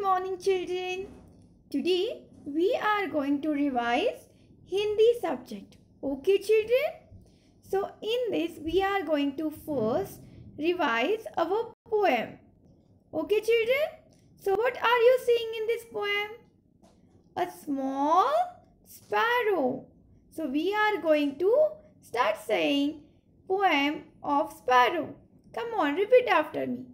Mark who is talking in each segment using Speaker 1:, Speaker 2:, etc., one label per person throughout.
Speaker 1: Good morning children. Today we are going to revise Hindi subject. Okay children? So in this we are going to first revise our poem. Okay children? So what are you seeing in this poem? A small sparrow. So we are going to start saying poem of sparrow. Come on repeat after me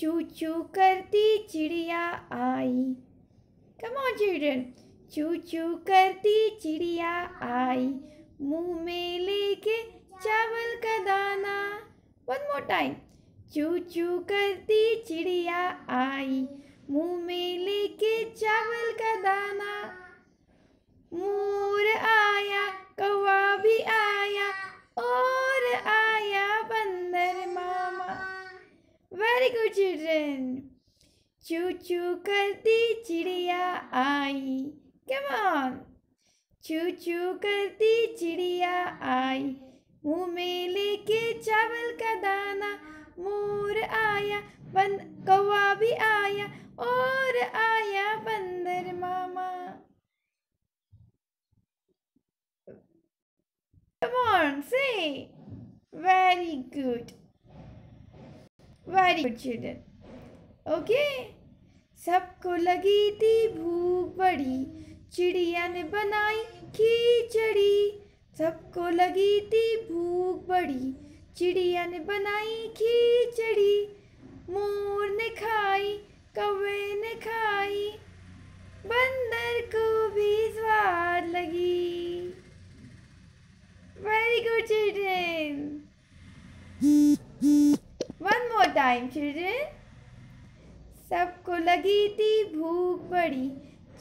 Speaker 1: चू चू करती चिड़िया आई come on children चू चू करती चिड़िया आई मुंह में लेके चावल का दाना वन मोर टाइम चू चू करती चिड़िया आई मुंह में लेके चावल का दाना मोर आया कौवा भी आया ओ वेरी गुड चिल्ड्रेन चू चू करती चिड़िया आई कम ऑन चू चू करती चिड़िया आई मुँह में लेके चावल का दाना मोर आया बन कौवा भी आया और आया बंदर मामा come on say very good very good children okay सबको लगी थी भूख बड़ी चिड़िया ने बनाई खिचड़ी सबको लगी थी भूख बड़ी चिड़िया ने बनाई खिचड़ी मोर ने खाई कौवे ने खाई टाइम चिल्ड्रेन सबको लगी थी भूख बड़ी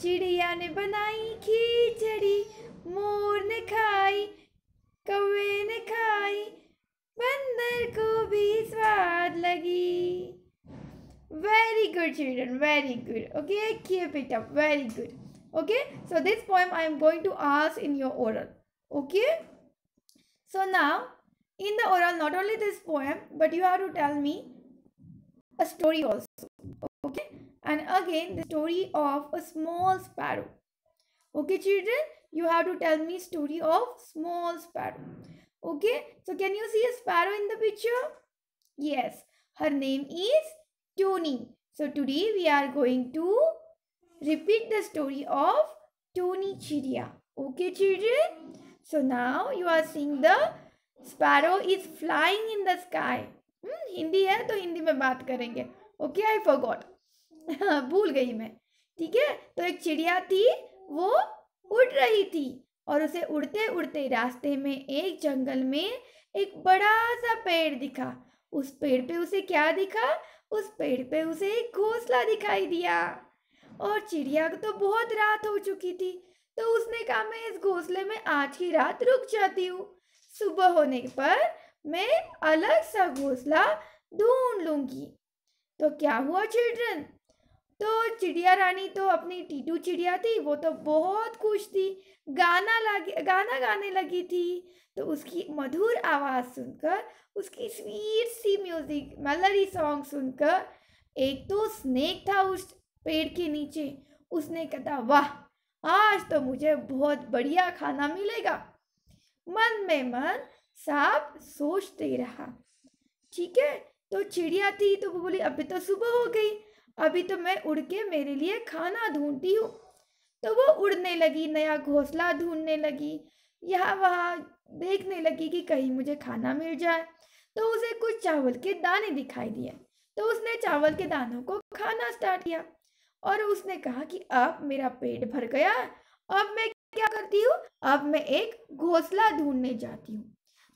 Speaker 1: चिड़िया ने बनाई खिचड़ी मोर ने खाई कौवे ने खाई बंदर को भी स्वाद लगी very good children very good okay keep it up very good okay so this poem i am going to ask in your oral okay so now in the oral not only this poem but you have to tell me a story also okay and again the story of a small sparrow okay children you have to tell me story of small sparrow okay so can you see a sparrow in the picture yes her name is tony so today we are going to repeat the story of tony chiria okay children so now you are seeing the sparrow is flying in the sky हम्म, हिंदी है तो हिंदी में बात करेंगे okay I for God भूल गई मैं ठीक है तो एक चिड़िया थी वो उड़ रही थी और उसे उड़ते उड़ते रास्ते में एक जंगल में एक बड़ा सा पेड़ दिखा उस पेड़ पे उसे क्या दिखा उस पेड़ पे उसे एक घोंसला दिखाई दिया और चिड़िया को तो बहुत रात हो चुकी थी तो उसने कहा मैं इस घोंसले में आज की रात रुक जाती हूँ सुबह होने पर मैं अलग सा घोंसला ढूंढ लूंगी तो क्या हुआ चिल्ड्रन तो चिड़िया रानी तो अपनी टीटू चिड़िया थी वो तो बहुत खुश थी गाना लगे गाना गाने लगी थी तो उसकी मधुर आवाज़ सुनकर उसकी स्वीट सी म्यूज़िक मलरी सॉन्ग सुनकर एक तो स्नेक था उस पेड़ के नीचे उसने कहा वाह आज तो मुझे बहुत बढ़िया खाना मिलेगा मन में मन सांप सोचते ही रहा ठीक है तो चिड़िया थी तो वो बोली अभी तो सुबह हो गई अभी तो मैं उड़ के मेरे लिए खाना ढूंढती हूँ तो वो उड़ने लगी नया घोंसला ढूंढने लगी यहाँ वहाँ देखने लगी कि कहीं मुझे खाना मिल जाए तो उसे कुछ चावल के दाने दिखाई दिए तो उसने चावल के दानों को खाना स्टार्ट किया और उसने कहा कि अब मेरा पेट भर गया अब मैं क्या करती हूँ अब मैं एक घोंसला ढूंढने जाती हूँ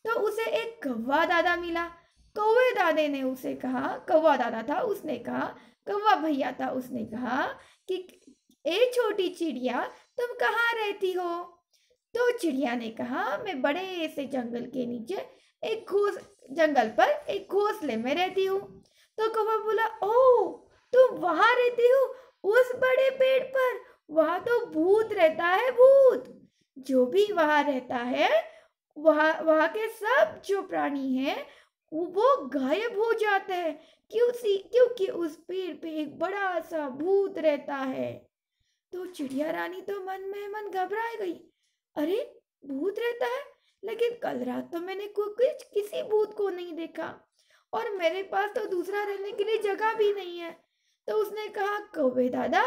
Speaker 1: तो उसे एक कौवा दादा मिला कौवे दादे ने उसे कहा कौवा दादा था उसने कहा कौवा भैया था उसने कहा कि ए छोटी चिड़िया तुम कहाँ रहती हो तो चिड़िया ने कहा मैं बड़े ऐसे जंगल के नीचे एक घोस जंगल पर एक घोंसले में रहती हूँ तो कौवा बोला ओ तुम वहाँ रहती हो उस बड़े पेड़ पर वहाँ तो भूत रहता है भूत जो भी वहाँ रहता है वहाँ वहाँ के सब जो प्राणी हैं वो गायब हो जाते हैं क्योंकि क्योंकि उस पेड़ पे एक बड़ा सा भूत रहता है तो चिड़िया रानी तो मन में मन घबरा गई अरे भूत रहता है लेकिन कल रात तो मैंने कुछ किसी भूत को नहीं देखा और मेरे पास तो दूसरा रहने के लिए जगह भी नहीं है तो उसने कहा कौवे दादा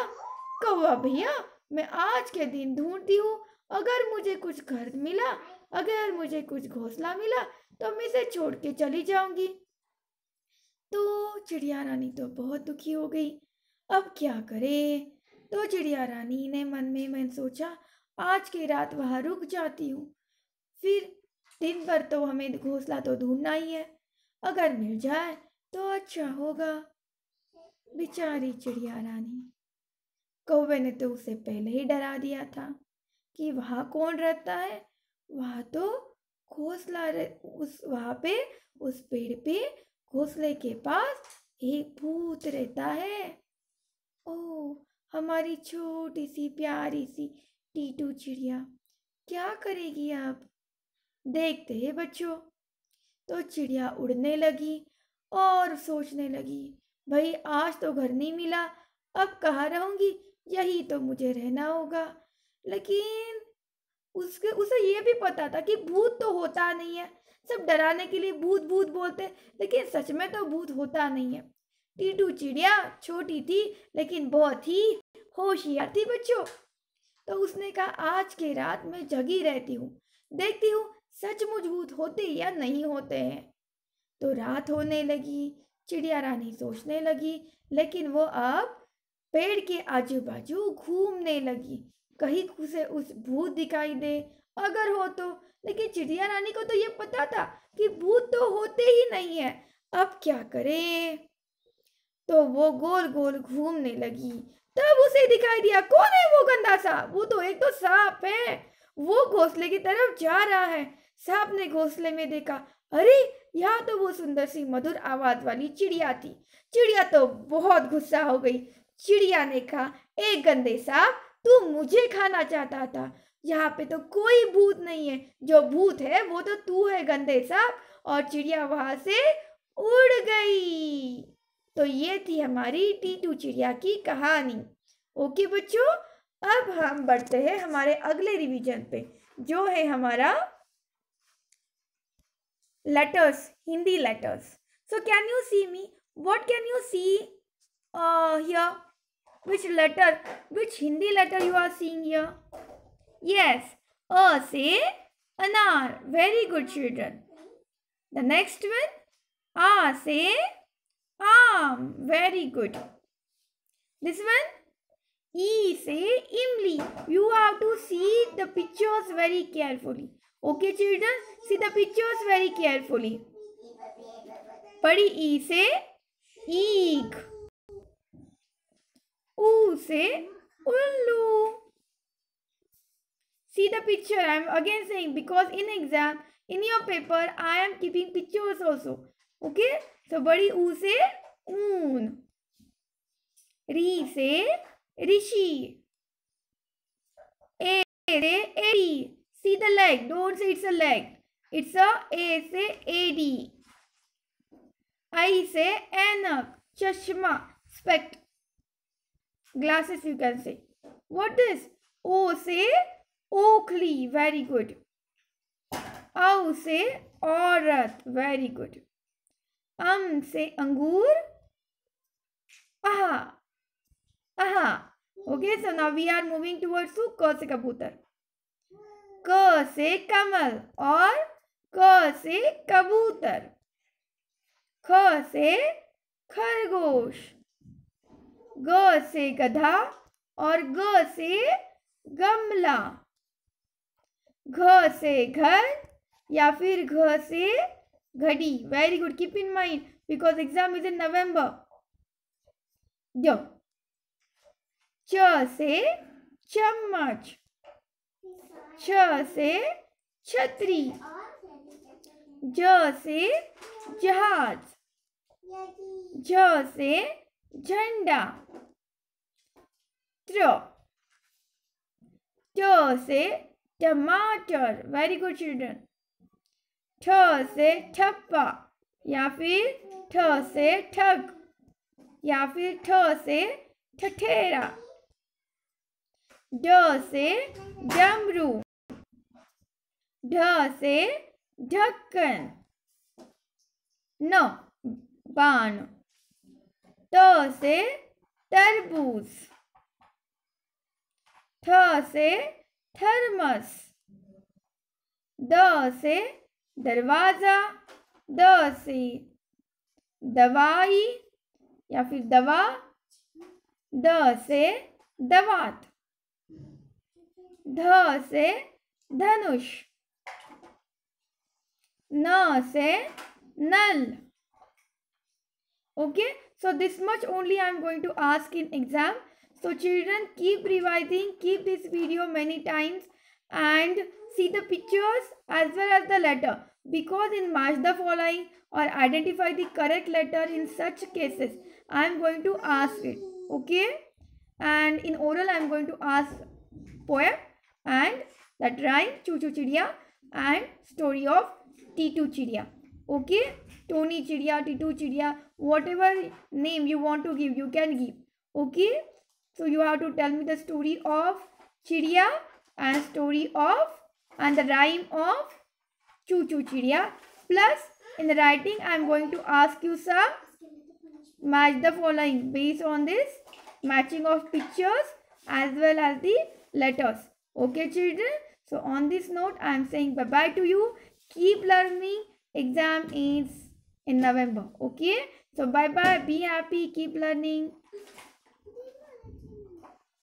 Speaker 1: कौवा भैया मैं आज के दिन ढूंढती हूँ अगर मुझे कुछ घर मिला अगर मुझे कुछ घोंसला मिला तो मैं इसे छोड़ के चली जाऊंगी तो चिड़िया रानी तो बहुत दुखी हो गई अब क्या करे तो चिड़िया रानी ने मन में मैं सोचा आज की रात वहाँ रुक जाती हूँ फिर दिन भर तो हमें घोंसला तो ढूंढना ही है अगर मिल जाए तो अच्छा होगा बेचारी चिड़िया रानी कौवे ने तो उसे पहले ही डरा दिया था कि वहाँ कौन रहता है वहाँ तो घोसला उस वहाँ पे उस पेड़ पे घोसले के पास एक भूत रहता है ओ हमारी छोटी सी प्यारी सी टीटू चिड़िया क्या करेगी आप देखते हैं बच्चों तो चिड़िया उड़ने लगी और सोचने लगी भाई आज तो घर नहीं मिला अब कहाँ रहूँगी यही तो मुझे रहना होगा लेकिन उसके उसे ये भी पता था कि भूत तो होता नहीं है सब डराने के लिए भूत भूत बोलते लेकिन सच में तो भूत होता नहीं है टीटू चिड़िया छोटी थी लेकिन बहुत ही होशियार थी बच्चों तो उसने कहा आज के रात मैं जगी रहती हूँ देखती हूँ सच मजबूत होते या नहीं होते हैं तो रात होने लगी चिड़िया रानी सोचने लगी लेकिन वो अब पेड़ के आजू बाजू घूमने लगी कहीं उसे उस भूत दिखाई दे अगर हो तो लेकिन चिड़िया रानी को तो ये पता था कि भूत तो होते ही नहीं है अब क्या करे तो वो गोल गोल घूमने लगी तब उसे दिखाई दिया कौन है वो गंदा सा वो तो एक तो सांप है वो घोसले की तरफ जा रहा है सांप ने घोसले में देखा अरे यहाँ तो वो सुंदर सी मधुर आवाज वाली चिड़िया थी चिड़िया तो बहुत गुस्सा हो गई चिड़िया ने कहा एक गंदे सांप तू मुझे खाना चाहता था यहाँ पे तो कोई भूत नहीं है जो भूत है वो तो तू है गंदे साहब और चिड़िया वहां से उड़ गई तो ये थी हमारी टीटू चिड़िया की कहानी ओके बच्चों अब हम बढ़ते हैं हमारे अगले रिवीजन पे जो है हमारा letters Hindi letters so can you see me what can you see here which letter, which Hindi letter you are seeing here? Yes, A say anar. Very good children. The next one, A say arm. Very good. This one, E say imli. You have to see the pictures very carefully. Okay children, see the pictures very carefully. Padi E say ऊ से उल्लू see the picture I am again saying because in exam in your paper I am keeping pictures also okay so बड़ी ऊ से ऊन री से ऋषि ए से एडी see the leg don't say it's a leg it's a ए से एडी आई से एनक चश्मा specs glasses you can say what this o say oakley very good औ से औरत वेरी गुड अम से अंगूर अहा अहा okay so now we are moving towards to क से कबूतर क से कमल और क से कबूतर ख से खरगोश ग से गधा और ग से गमला घ से घर या फिर घ से घड़ी very good keep in mind because exam is in November ज च से चम्मच छ से छतरी ज से जहाज ज से झंडा त्र ट से टमाटर वेरी गुड चिल्ड्रन ठ से ठप्पा या फिर ठ से ठग या फिर ठ से ठठेरा ड से डमरू ढ से ढक्कन न बान ट से तरबूज थ से थर्मस द से दरवाज़ा द से दवाई या फिर दवा द से दवात ध से धनुष न से नल okay so this much only i'm going to ask in exam so children keep revising keep this video many times and see the pictures as well as the letter because in match the following or identify the correct letter in such cases i am going to ask it okay and in oral i am going to ask poem and that rhyme Choo chidiya and story of Two chidiya okay tony chidiya Two chidiya whatever name you want to give you can give okay so you have to tell me the story of Chiria and story of and the rhyme of choo choo chidiya plus in the writing i am going to ask you some match the following based on this matching of pictures as well as the letters okay children so on this note i am saying bye bye to you keep learning exam is in november okay so bye bye. Be happy. Keep learning.